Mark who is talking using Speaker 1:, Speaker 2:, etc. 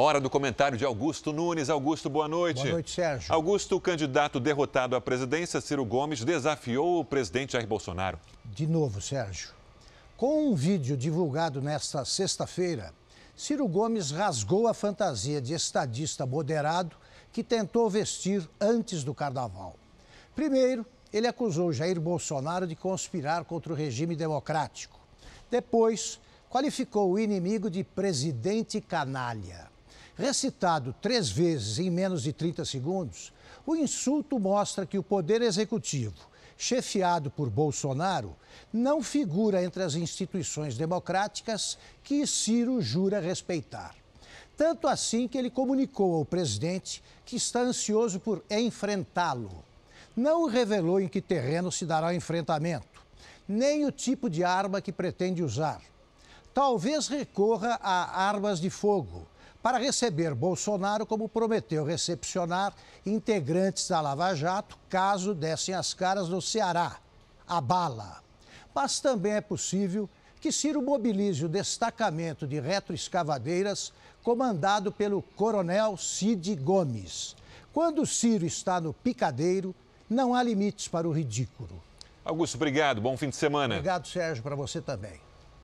Speaker 1: Hora do comentário de Augusto Nunes. Augusto, boa noite. Boa noite, Sérgio. Augusto, o candidato derrotado à presidência, Ciro Gomes, desafiou o presidente Jair Bolsonaro.
Speaker 2: De novo, Sérgio. Com um vídeo divulgado nesta sexta-feira, Ciro Gomes rasgou a fantasia de estadista moderado que tentou vestir antes do carnaval. Primeiro, ele acusou Jair Bolsonaro de conspirar contra o regime democrático. Depois, qualificou o inimigo de presidente canalha. Recitado três vezes em menos de 30 segundos, o insulto mostra que o Poder Executivo, chefiado por Bolsonaro, não figura entre as instituições democráticas que Ciro jura respeitar. Tanto assim que ele comunicou ao presidente que está ansioso por enfrentá-lo. Não revelou em que terreno se dará o enfrentamento, nem o tipo de arma que pretende usar. Talvez recorra a armas de fogo, para receber Bolsonaro, como prometeu recepcionar integrantes da Lava Jato caso dessem as caras no Ceará, a bala. Mas também é possível que Ciro mobilize o destacamento de retroescavadeiras comandado pelo coronel Cid Gomes. Quando Ciro está no picadeiro, não há limites para o ridículo.
Speaker 1: Augusto, obrigado. Bom fim de semana. Obrigado, Sérgio, para
Speaker 2: você também.